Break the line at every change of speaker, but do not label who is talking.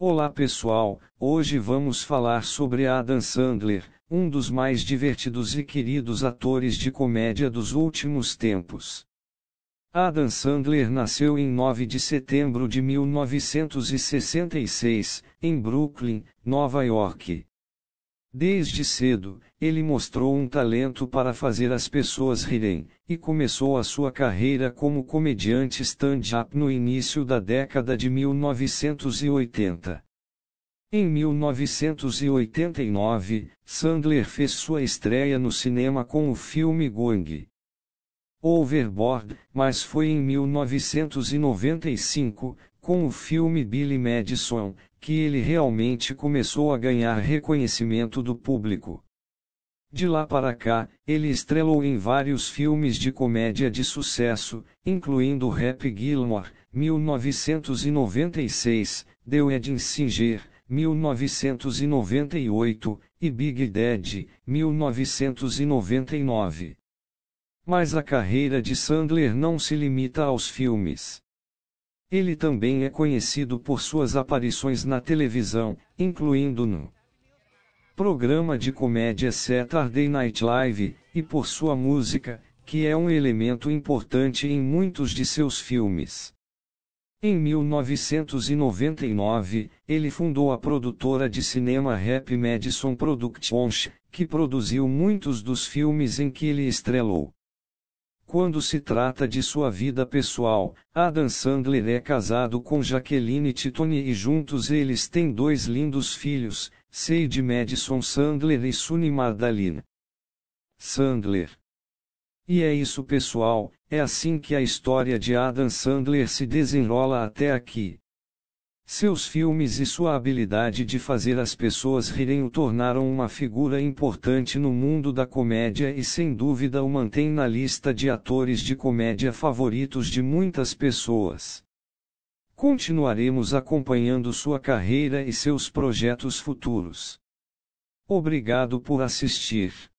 Olá pessoal, hoje vamos falar sobre Adam Sandler, um dos mais divertidos e queridos atores de comédia dos últimos tempos. Adam Sandler nasceu em 9 de setembro de 1966, em Brooklyn, Nova York. Desde cedo, ele mostrou um talento para fazer as pessoas rirem, e começou a sua carreira como comediante stand-up no início da década de 1980. Em 1989, Sandler fez sua estreia no cinema com o filme Going Overboard, mas foi em 1995, com o filme Billy Madison, que ele realmente começou a ganhar reconhecimento do público. De lá para cá, ele estrelou em vários filmes de comédia de sucesso, incluindo Rap Gilmore, 1996, The Wedding Singer, 1998, e Big Daddy, 1999. Mas a carreira de Sandler não se limita aos filmes. Ele também é conhecido por suas aparições na televisão, incluindo no programa de comédia Saturday Night Live, e por sua música, que é um elemento importante em muitos de seus filmes. Em 1999, ele fundou a produtora de cinema Rap Madison Productions, que produziu muitos dos filmes em que ele estrelou. Quando se trata de sua vida pessoal, Adam Sandler é casado com Jacqueline Titone e juntos eles têm dois lindos filhos, Sade Madison Sandler e Sunny Magdalene. Sandler. E é isso pessoal, é assim que a história de Adam Sandler se desenrola até aqui. Seus filmes e sua habilidade de fazer as pessoas rirem o tornaram uma figura importante no mundo da comédia e sem dúvida o mantém na lista de atores de comédia favoritos de muitas pessoas. Continuaremos acompanhando sua carreira e seus projetos futuros. Obrigado por assistir.